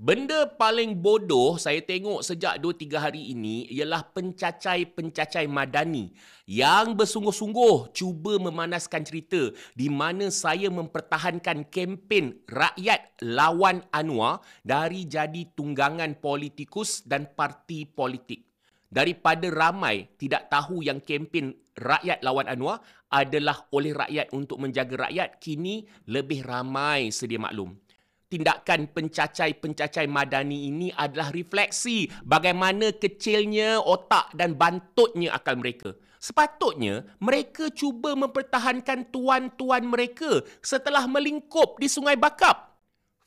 Benda paling bodoh saya tengok sejak 2-3 hari ini ialah pencacai-pencacai madani yang bersungguh-sungguh cuba memanaskan cerita di mana saya mempertahankan kempen rakyat lawan Anwar dari jadi tunggangan politikus dan parti politik. Daripada ramai tidak tahu yang kempen rakyat lawan Anwar adalah oleh rakyat untuk menjaga rakyat, kini lebih ramai sedia maklum tindakan pencacai-pencacai madani ini adalah refleksi bagaimana kecilnya otak dan bantutnya akal mereka. Sepatutnya mereka cuba mempertahankan tuan-tuan mereka setelah melingkup di Sungai Bakap.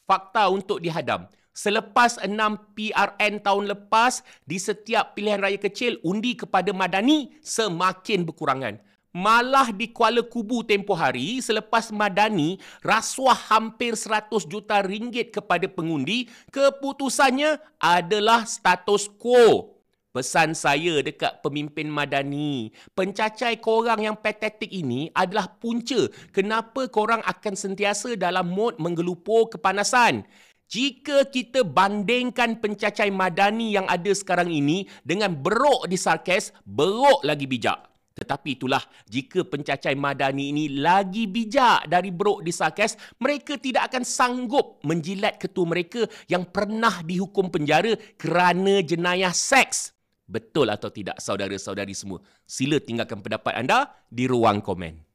Fakta untuk dihadam. Selepas 6 PRN tahun lepas, di setiap pilihan raya kecil undi kepada madani semakin berkurangan malah di Kuala Kubu tempoh hari selepas Madani rasuah hampir 100 juta ringgit kepada pengundi, keputusannya adalah status quo. Pesan saya dekat pemimpin Madani, pencacai korang yang patetik ini adalah punca kenapa korang akan sentiasa dalam mod menggelupur kepanasan. Jika kita bandingkan pencacai Madani yang ada sekarang ini dengan beruk di Sarkes, beruk lagi bijak. Tetapi itulah, jika pencacai madani ini lagi bijak dari brok di Sarkes, mereka tidak akan sanggup menjilat ketua mereka yang pernah dihukum penjara kerana jenayah seks. Betul atau tidak, saudara-saudari semua? Sila tinggalkan pendapat anda di ruang komen.